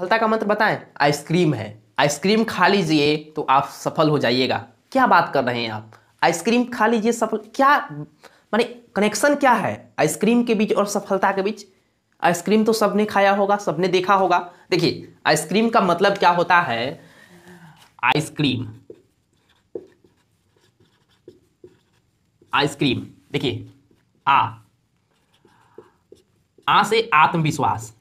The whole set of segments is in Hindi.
सफलता का मंत्र बताएं आइसक्रीम है आइसक्रीम खा लीजिए तो आप सफल हो जाइएगा क्या बात कर रहे हैं आप आइसक्रीम खा लीजिए सफल क्या माने कनेक्शन क्या है आइसक्रीम के बीच और सफलता के बीच आइसक्रीम तो सबने खाया होगा सबने देखा होगा देखिए आइसक्रीम का मतलब क्या होता है आइसक्रीम आइसक्रीम देखिए आ आ से आत्मविश्वास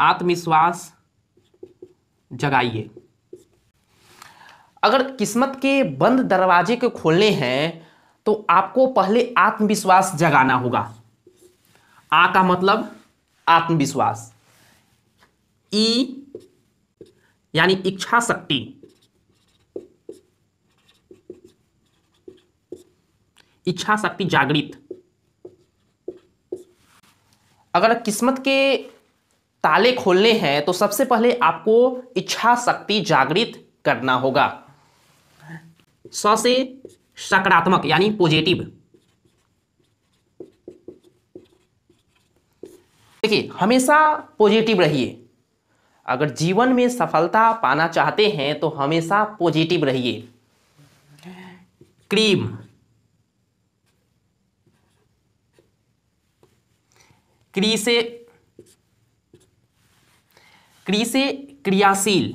आत्मविश्वास जगाइए अगर किस्मत के बंद दरवाजे को खोलने हैं तो आपको पहले आत्मविश्वास जगाना होगा आ का मतलब आत्मविश्वास ई यानी इच्छा शक्ति इच्छा शक्ति जागृत अगर किस्मत के ताले खोलने हैं तो सबसे पहले आपको इच्छा शक्ति जागृत करना होगा स से सकारात्मक यानी पॉजिटिव देखिए हमेशा पॉजिटिव रहिए अगर जीवन में सफलता पाना चाहते हैं तो हमेशा पॉजिटिव रहिए क्रीम क्री से क्री से क्रियाशील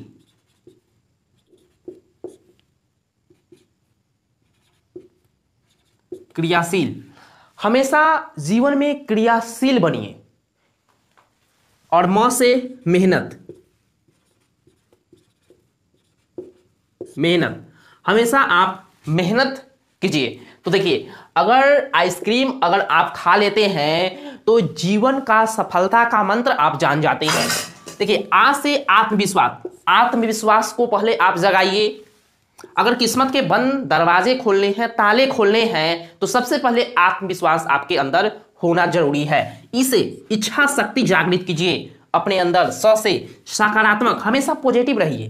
क्रियाशील हमेशा जीवन में क्रियाशील बनिए और म से मेहनत मेहनत हमेशा आप मेहनत कीजिए तो देखिए अगर आइसक्रीम अगर आप खा लेते हैं तो जीवन का सफलता का मंत्र आप जान जाते हैं देखिए आ से आत्मविश्वास आत्मविश्वास को पहले आप जगाइए अगर किस्मत के बंद दरवाजे खोलने हैं ताले खोलने हैं तो सबसे पहले आत्मविश्वास आपके अंदर होना जरूरी है इसे इच्छा शक्ति जागृत कीजिए अपने अंदर स से सकारात्मक हमेशा पॉजिटिव रहिए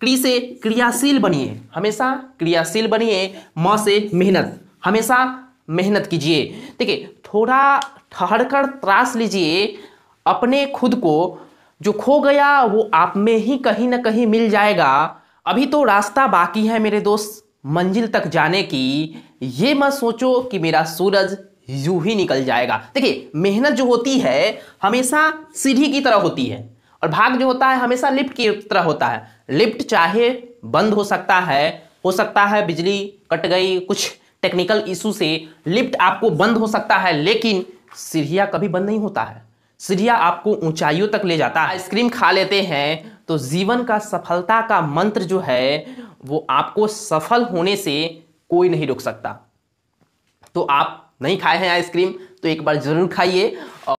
क्री से क्रियाशील बनिए हमेशा क्रियाशील बनिए म से मेहनत हमेशा मेहनत कीजिए देखिए थोड़ा ठहर कर त्रास लीजिए अपने खुद को जो खो गया वो आप में ही कहीं ना कहीं मिल जाएगा अभी तो रास्ता बाकी है मेरे दोस्त मंजिल तक जाने की ये मत सोचो कि मेरा सूरज यूं ही निकल जाएगा देखिए मेहनत जो होती है हमेशा सीढ़ी की तरह होती है और भाग जो होता है हमेशा लिफ्ट की तरह होता है लिफ्ट चाहे बंद हो सकता है हो सकता है बिजली कट गई कुछ टेक्निकल इशू से लिफ्ट आपको बंद हो सकता है लेकिन सीढ़िया कभी बंद नहीं होता है सीढ़िया आपको ऊंचाइयों तक ले जाता है आइसक्रीम खा लेते हैं तो जीवन का सफलता का मंत्र जो है वो आपको सफल होने से कोई नहीं रोक सकता तो आप नहीं खाए हैं आइसक्रीम तो एक बार जरूर खाइए